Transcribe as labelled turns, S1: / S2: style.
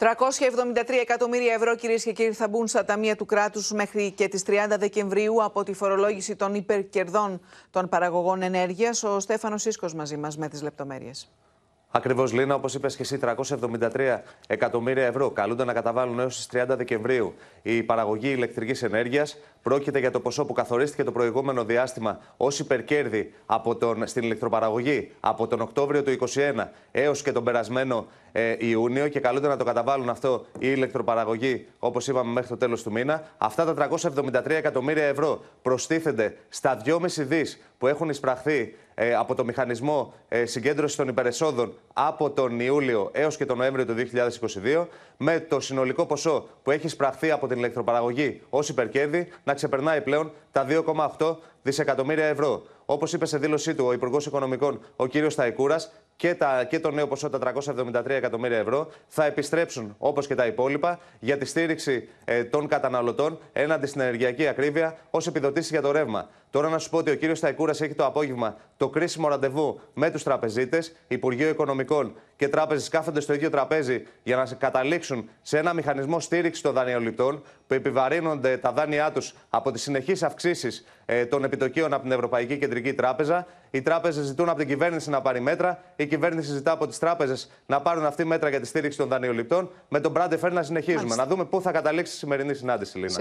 S1: 373 εκατομμύρια ευρώ, κυρίες και κύριοι, θα μπουν στα ταμεία του κράτους μέχρι και τις 30 Δεκεμβρίου από τη φορολόγηση των υπερκερδών των παραγωγών ενέργειας. Ο Στέφανος Σίσκο μαζί μας με τις λεπτομέρειες.
S2: Ακριβώς, Λίνα, όπως είπες και εσύ, 373 εκατομμύρια ευρώ καλούνται να καταβάλουν έως τις 30 Δεκεμβρίου η παραγωγή ηλεκτρικής ενέργειας Πρόκειται για το ποσό που καθορίστηκε το προηγούμενο διάστημα ως υπερκέρδη από τον, στην ηλεκτροπαραγωγή από τον Οκτώβριο του 2021 έως και τον περασμένο ε, Ιούνιο και καλούνται να το καταβάλουν αυτό η ηλεκτροπαραγωγή, όπως είπαμε, μέχρι το τέλος του μήνα. Αυτά τα 373 εκατομμύρια ευρώ προστίθενται στα 2,5 δις που έχουν εισπραχθεί ε, από το μηχανισμό ε, συγκέντρωσης των υπερεσόδων από τον Ιούλιο έως και τον Νοέμβριο του 2022, με το συνολικό ποσό που έχει εισπραχθεί από την ηλεκτροπαραγωγή ως υπερκέρδη να ξεπερνάει πλέον τα 2,8 δισεκατομμύρια ευρώ. Όπως είπε σε δήλωσή του ο Υπουργός Οικονομικών, ο κ. Σταϊκούρα, και, τα, και το νέο ποσό τα 373 εκατομμύρια ευρώ θα επιστρέψουν όπως και τα υπόλοιπα για τη στήριξη ε, των καταναλωτών έναντι στην ενεργειακή ακρίβεια ως επιδοτήσεις για το ρεύμα. Τώρα να σου πω ότι ο κύριος Ταϊκούρα έχει το απόγευμα το κρίσιμο ραντεβού με τους τραπεζίτες, Υπουργείο Οικονομικών και τράπεζες κάθονται στο ίδιο τραπέζι για να καταλήξουν σε ένα μηχανισμό στήριξης των δανειοληπτών που επιβαρύνονται τα δάνειά τους από τις συνεχείς αυξήσεις ε, των επιτοκίων από την Ευρωπαϊκή Κεντρική Τράπεζα. Οι τράπεζες ζητούν από την κυβέρνηση να πάρει μέτρα. Η κυβέρνηση ζητά από τις τράπεζες να πάρουν αυτή μέτρα για τη στήριξη των δανειοληπτών. Με τον Μπράντεφερ να συνεχίζουμε. Να δούμε πού θα καταλήξει η σημερινή συνάντηση, Λίνα.